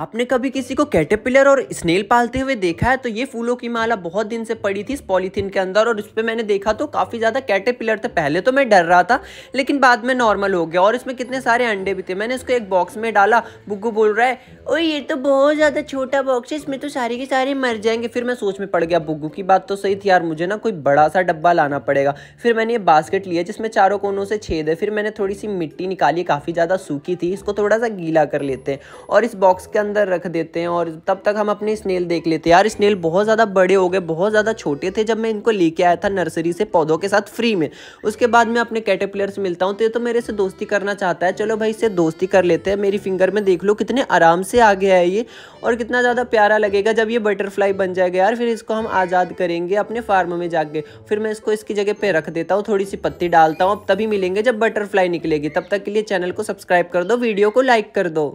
आपने कभी किसी को कैटेपिलर और स्नेल पालते हुए देखा है तो ये फूलों की माला बहुत दिन से पड़ी थी इस पॉलीथीन के अंदर और इस पर मैंने देखा तो काफ़ी ज़्यादा कैटेपिलर थे पहले तो मैं डर रहा था लेकिन बाद में नॉर्मल हो गया और इसमें कितने सारे अंडे भी थे मैंने इसको एक बॉक्स में डाला बुग्गू बोल रहा है ओ ये तो बहुत ज़्यादा छोटा बॉक्स है इसमें तो सारे के सारे मर जाएंगे फिर मैं सोच में पड़ गया बुग्गू की बात तो सही थी यार मुझे ना कोई बड़ा सा डब्बा लाना पड़ेगा फिर मैंने ये बास्केट लिया जिसमें चारों कोनों से छेद है फिर मैंने थोड़ी सी मिट्टी निकाली काफ़ी ज़्यादा सूखी थी इसको थोड़ा सा गीला कर लेते हैं और इस बॉक्स के अंदर रख देते हैं और तब तक हम अपने स्नेल देख लेते हैं यार स्नेल बहुत ज़्यादा बड़े हो गए बहुत ज़्यादा छोटे थे जब मैं इनको लेके आया था नर्सरी से पौधों के साथ फ्री में उसके बाद मैं अपने कैटेपिलर से मिलता हूँ तो ये तो मेरे से दोस्ती करना चाहता है चलो भाई इससे दोस्ती कर लेते हैं मेरी फिंगर में देख लो कितने आराम से आ गया है ये और कितना ज़्यादा प्यारा लगेगा जब ये बटरफ्लाई बन जाएगा यार फिर इसको हम आज़ाद करेंगे अपने फार्म में जाके फिर मैं इसको इसकी जगह पर रख देता हूँ थोड़ी सी पत्ती डालता हूँ अब तभी मिलेंगे जब बटरफ्लाई निकलेगी तब तक के लिए चैनल को सब्सक्राइब कर दो वीडियो को लाइक कर दो